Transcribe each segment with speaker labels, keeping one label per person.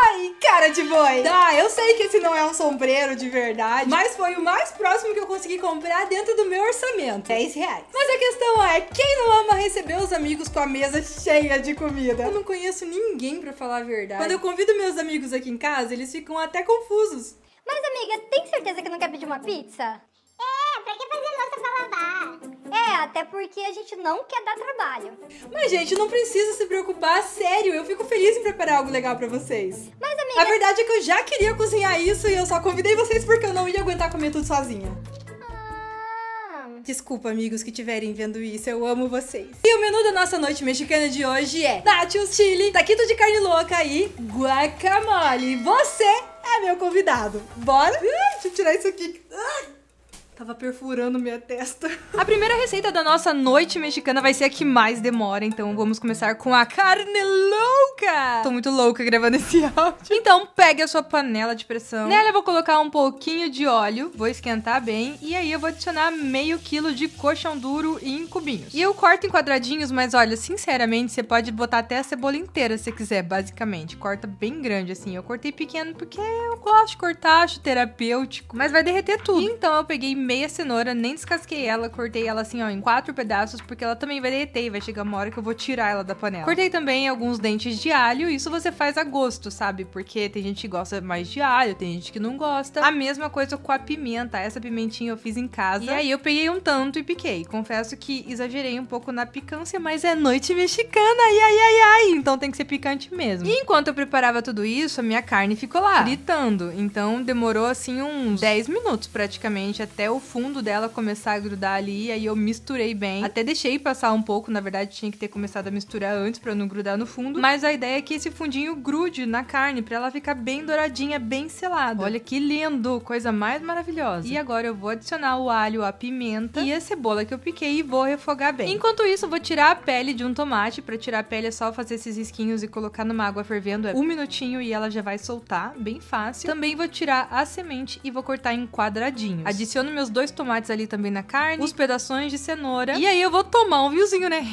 Speaker 1: Ai, cara de boi! Tá, eu sei que esse não é um sombreiro de verdade, mas foi o mais próximo que eu consegui comprar dentro do meu orçamento. 10 reais. Mas a questão é, quem não ama receber os amigos com a mesa cheia de comida? Eu não conheço ninguém para falar a verdade. Quando eu convido meus amigos aqui em casa, eles ficam até confusos. Mas amiga, tem certeza que não quer pedir uma pizza? É, até porque a gente não quer dar trabalho. Mas, gente, não precisa se preocupar, sério. Eu fico feliz em preparar algo legal para vocês. Mas, amiga... A verdade é que eu já queria cozinhar isso e eu só convidei vocês porque eu não ia aguentar comer tudo sozinha. Ah. Desculpa, amigos que estiverem vendo isso, eu amo vocês. E o menu da nossa noite mexicana de hoje é nachos, chili, taquito de carne louca e guacamole. Você é meu convidado. Bora? deixa eu tirar isso aqui. Uh. Tava perfurando minha testa. A primeira receita da nossa noite mexicana vai ser a que mais demora, então vamos começar com a carne louca. Tô muito louca gravando esse áudio. Então, pegue a sua panela de pressão. Nela eu vou colocar um pouquinho de óleo, vou esquentar bem, e aí eu vou adicionar meio quilo de colchão duro em cubinhos. E eu corto em quadradinhos, mas olha, sinceramente, você pode botar até a cebola inteira se quiser, basicamente. Corta bem grande, assim. Eu cortei pequeno porque eu é gosto de cortar, acho terapêutico, mas vai derreter tudo. Então eu peguei meia cenoura, nem descasquei ela, cortei ela assim, ó, em quatro pedaços, porque ela também vai derreter e vai chegar uma hora que eu vou tirar ela da panela. Cortei também alguns dentes de alho, isso você faz a gosto, sabe? Porque tem gente que gosta mais de alho, tem gente que não gosta. A mesma coisa com a pimenta, essa pimentinha eu fiz em casa. E aí eu peguei um tanto e piquei. Confesso que exagerei um pouco na picância, mas é noite mexicana, ai, ai, ai, ai, então tem que ser picante mesmo. E enquanto eu preparava tudo isso, a minha carne ficou lá, gritando. Então demorou assim uns 10 minutos praticamente até o o fundo dela começar a grudar ali, aí eu misturei bem. Até deixei passar um pouco, na verdade tinha que ter começado a misturar antes para não grudar no fundo, mas a ideia é que esse fundinho grude na carne para ela ficar bem douradinha, bem selada. Olha que lindo, coisa mais maravilhosa. E agora eu vou adicionar o alho, a pimenta e a cebola que eu piquei e vou refogar bem. Enquanto isso, eu vou tirar a pele de um tomate, para tirar a pele é só fazer esses risquinhos e colocar numa água fervendo, é um minutinho e ela já vai soltar, bem fácil. Também vou tirar a semente e vou cortar em quadradinhos. Adiciono meus dois tomates ali também na carne, os pedaços de cenoura. E aí eu vou tomar um vinhozinho, né?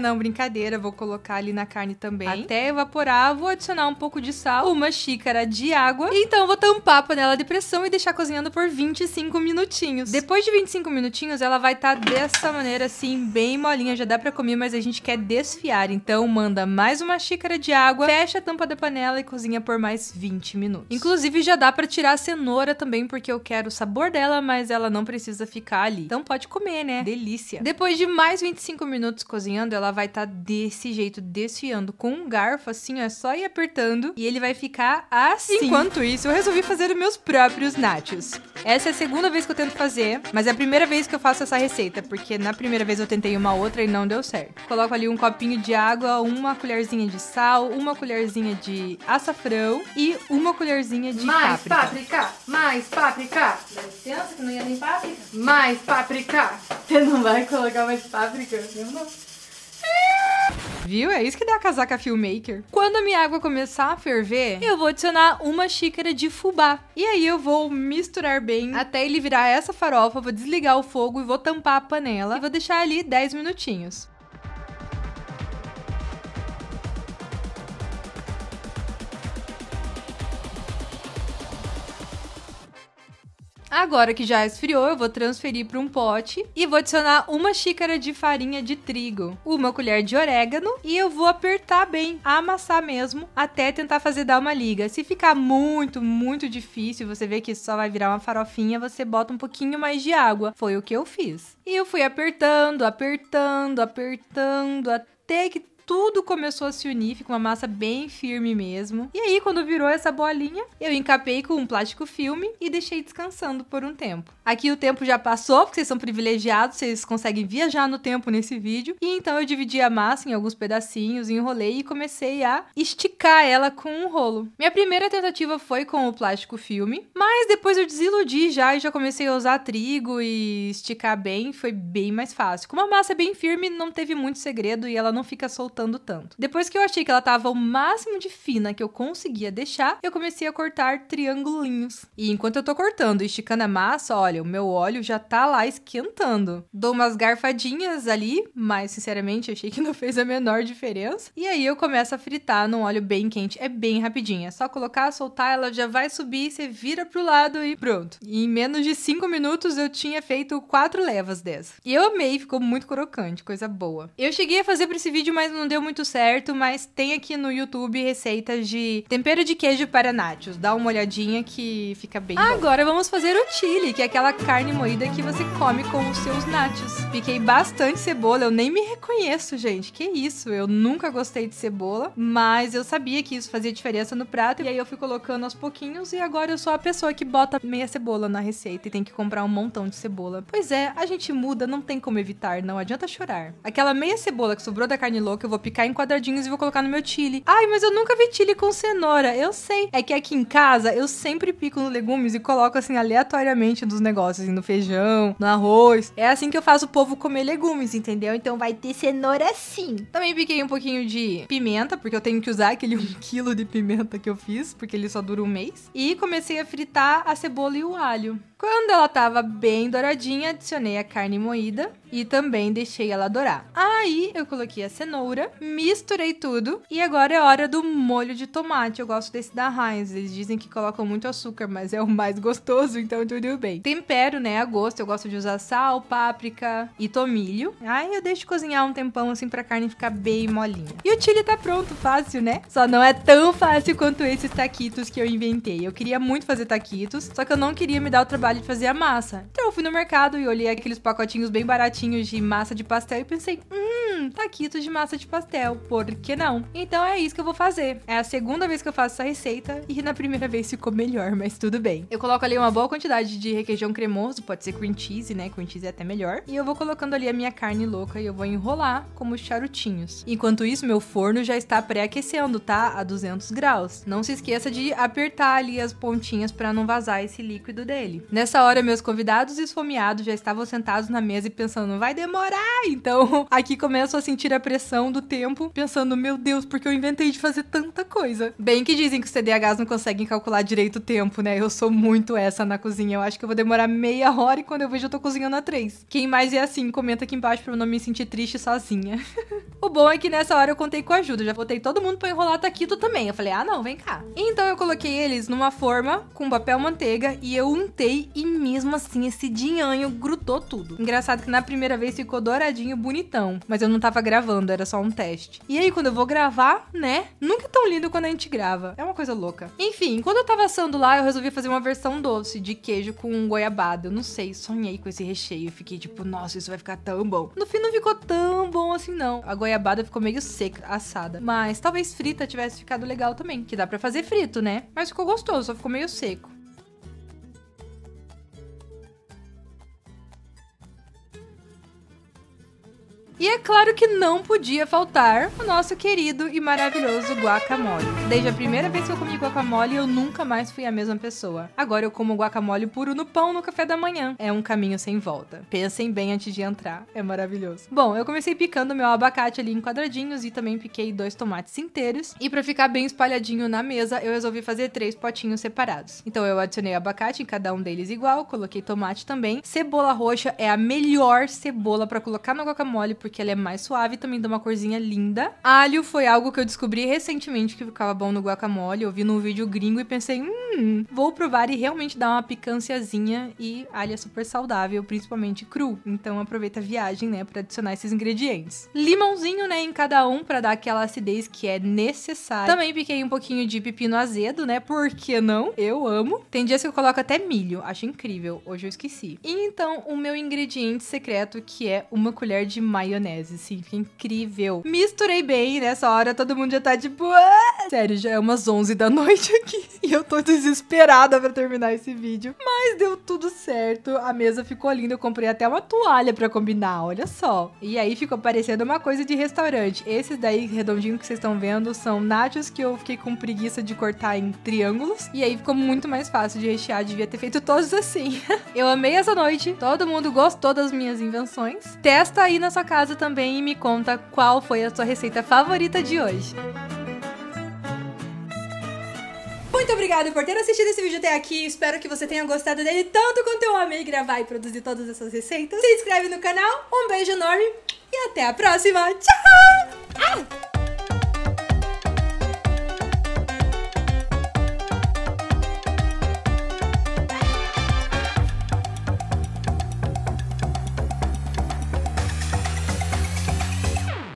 Speaker 1: Não, brincadeira, vou colocar ali na carne também. Até evaporar, vou adicionar um pouco de sal, uma xícara de água. E então vou tampar a panela de pressão e deixar cozinhando por 25 minutinhos. Depois de 25 minutinhos, ela vai estar tá dessa maneira assim, bem molinha, já dá para comer, mas a gente quer desfiar. Então manda mais uma xícara de água, fecha a tampa da panela e cozinha por mais 20 minutos. Inclusive já dá para tirar a cenoura também, porque eu quero o sabor dela, mas ela ela não precisa ficar ali. Então pode comer, né? Delícia. Depois de mais 25 minutos cozinhando, ela vai estar tá desse jeito, desfiando com um garfo assim, é só ir apertando e ele vai ficar assim. Enquanto isso, eu resolvi fazer os meus próprios nachos. Essa é a segunda vez que eu tento fazer, mas é a primeira vez que eu faço essa receita, porque na primeira vez eu tentei uma outra e não deu certo. Coloco ali um copinho de água, uma colherzinha de sal, uma colherzinha de açafrão e uma colherzinha de mais páprica. Mais páprica, mais páprica. Dá licença que não ia nem páprica? Mais páprica! Você não vai colocar mais páprica? Eu não. Viu? É isso que dá a casaca filmmaker. Quando a minha água começar a ferver, eu vou adicionar uma xícara de fubá. E aí eu vou misturar bem até ele virar essa farofa, vou desligar o fogo e vou tampar a panela e vou deixar ali 10 minutinhos. Agora que já esfriou, eu vou transferir para um pote e vou adicionar uma xícara de farinha de trigo, uma colher de orégano e eu vou apertar bem, amassar mesmo, até tentar fazer dar uma liga. Se ficar muito, muito difícil, você vê que só vai virar uma farofinha, você bota um pouquinho mais de água. Foi o que eu fiz. E eu fui apertando, apertando, apertando até que tudo começou a se unir, fica uma massa bem firme mesmo. E aí, quando virou essa bolinha, eu encapei com um plástico filme e deixei descansando por um tempo. Aqui o tempo já passou, porque vocês são privilegiados, vocês conseguem viajar no tempo nesse vídeo. E então eu dividi a massa em alguns pedacinhos, enrolei e comecei a esticar ela com um rolo. Minha primeira tentativa foi com o plástico filme, mas depois eu desiludi já e já comecei a usar trigo e esticar bem, foi bem mais fácil. Como a massa é bem firme, não teve muito segredo e ela não fica solta soltando tanto. Depois que eu achei que ela tava o máximo de fina que eu conseguia deixar, eu comecei a cortar triangulinhos. E enquanto eu tô cortando e esticando a massa, olha, o meu óleo já tá lá esquentando. Dou umas garfadinhas ali, mas sinceramente achei que não fez a menor diferença. E aí eu começo a fritar num óleo bem quente. É bem rapidinho, é só colocar, soltar, ela já vai subir, você vira pro lado e pronto. E em menos de 5 minutos eu tinha feito quatro levas dessa. E eu amei, ficou muito crocante, coisa boa. Eu cheguei a fazer para esse vídeo, mas não não deu muito certo, mas tem aqui no YouTube receitas de tempero de queijo para nachos. Dá uma olhadinha que fica bem Agora vamos fazer o chili, que é aquela carne moída que você come com os seus nachos. Piquei bastante cebola, eu nem me reconheço, gente. Que isso? Eu nunca gostei de cebola, mas eu sabia que isso fazia diferença no prato e aí eu fui colocando aos pouquinhos e agora eu sou a pessoa que bota meia cebola na receita e tem que comprar um montão de cebola. Pois é, a gente muda, não tem como evitar, não adianta chorar. Aquela meia cebola que sobrou da carne louca, eu vou vou picar em quadradinhos e vou colocar no meu chile. Ai, mas eu nunca vi chile com cenoura. Eu sei. É que aqui em casa eu sempre pico nos legumes e coloco assim aleatoriamente nos negócios, assim, no feijão, no arroz. É assim que eu faço o povo comer legumes, entendeu? Então vai ter cenoura sim. Também piquei um pouquinho de pimenta, porque eu tenho que usar aquele 1 um quilo de pimenta que eu fiz, porque ele só dura um mês. E comecei a fritar a cebola e o alho. Quando ela tava bem douradinha, adicionei a carne moída e também deixei ela dourar. Aí eu coloquei a cenoura, misturei tudo e agora é hora do molho de tomate. Eu gosto desse da Heinz. Eles dizem que colocam muito açúcar, mas é o mais gostoso, então tudo bem. Tempero, né, a gosto. Eu gosto de usar sal, páprica e tomilho. Aí eu deixo cozinhar um tempão assim pra carne ficar bem molinha. E o chili tá pronto, fácil, né? Só não é tão fácil quanto esses taquitos que eu inventei. Eu queria muito fazer taquitos, só que eu não queria me dar o trabalho trabalho de fazer a massa. Então eu fui no mercado e olhei aqueles pacotinhos bem baratinhos de massa de pastel e pensei, hum, hum, taquitos de massa de pastel, por que não? Então é isso que eu vou fazer. É a segunda vez que eu faço essa receita e na primeira vez ficou melhor, mas tudo bem. Eu coloco ali uma boa quantidade de requeijão cremoso, pode ser cream cheese, né? Cream cheese é até melhor. E eu vou colocando ali a minha carne louca e eu vou enrolar como charutinhos. Enquanto isso, meu forno já está pré-aquecendo, tá? A 200 graus. Não se esqueça de apertar ali as pontinhas para não vazar esse líquido dele. Nessa hora, meus convidados esfomeados já estavam sentados na mesa e pensando, vai demorar! Então, aqui começa começou a sentir a pressão do tempo, pensando, meu Deus, porque eu inventei de fazer tanta coisa. Bem que dizem que os CDHs não conseguem calcular direito o tempo, né? Eu sou muito essa na cozinha. Eu acho que eu vou demorar meia hora e quando eu vejo eu tô cozinhando a três. Quem mais é assim, comenta aqui embaixo pra eu não me sentir triste sozinha. o bom é que nessa hora eu contei com ajuda. já botei todo mundo pra enrolar taquito também. Eu falei, ah não, vem cá. Então eu coloquei eles numa forma com papel manteiga e eu untei e mesmo assim esse dinhanho grudou tudo. Engraçado que na primeira vez ficou douradinho, bonitão. Mas eu não tava gravando, era só um teste. E aí, quando eu vou gravar, né? Nunca é tão lindo quando a gente grava. É uma coisa louca. Enfim, quando eu tava assando lá, eu resolvi fazer uma versão doce de queijo com goiabada. Eu não sei, sonhei com esse recheio. Fiquei tipo, nossa, isso vai ficar tão bom. No fim, não ficou tão bom assim, não. A goiabada ficou meio seca, assada. Mas talvez frita tivesse ficado legal também. Que dá para fazer frito, né? Mas ficou gostoso, só ficou meio seco. E é claro que não podia faltar o nosso querido e maravilhoso guacamole. Desde a primeira vez que eu comi guacamole, eu nunca mais fui a mesma pessoa. Agora eu como guacamole puro no pão no café da manhã. É um caminho sem volta. Pensem bem antes de entrar, é maravilhoso. Bom, eu comecei picando meu abacate ali em quadradinhos e também piquei dois tomates inteiros. E para ficar bem espalhadinho na mesa, eu resolvi fazer três potinhos separados. Então eu adicionei abacate em cada um deles igual, coloquei tomate também. Cebola roxa é a melhor cebola para colocar no guacamole porque ela é mais suave, também dá uma corzinha linda. Alho foi algo que eu descobri recentemente que ficava bom no guacamole. Eu vi num vídeo gringo e pensei, hum, vou provar e realmente dá uma picânciazinha. E alho é super saudável, principalmente cru. Então aproveita a viagem, né, para adicionar esses ingredientes. Limãozinho, né, em cada um para dar aquela acidez que é necessária. Também piquei um pouquinho de pepino azedo, né? Por que não? Eu amo. Tem dias que eu coloco até milho, acho incrível. Hoje eu esqueci. E então o meu ingrediente secreto que é uma colher de maionese maionese, sim, fica incrível. Misturei bem, nessa hora todo mundo já tá tipo, ah! sério, já é umas 11 da noite aqui. E eu tô desesperada para terminar esse vídeo. Mas deu tudo certo. A mesa ficou linda. Eu comprei até uma toalha para combinar, olha só. E aí ficou parecendo uma coisa de restaurante. Esses daí, redondinho que vocês estão vendo, são nachos que eu fiquei com preguiça de cortar em triângulos. E aí ficou muito mais fácil de rechear. Devia ter feito todos assim. eu amei essa noite. Todo mundo gostou das minhas invenções. Testa aí na sua casa também e me conta qual foi a sua receita favorita de hoje. Muito obrigada por ter assistido esse vídeo até aqui. Espero que você tenha gostado dele tanto quanto eu amei gravar e produzir todas essas receitas. Se inscreve no canal. Um beijo enorme e até a próxima. Tchau! Ah!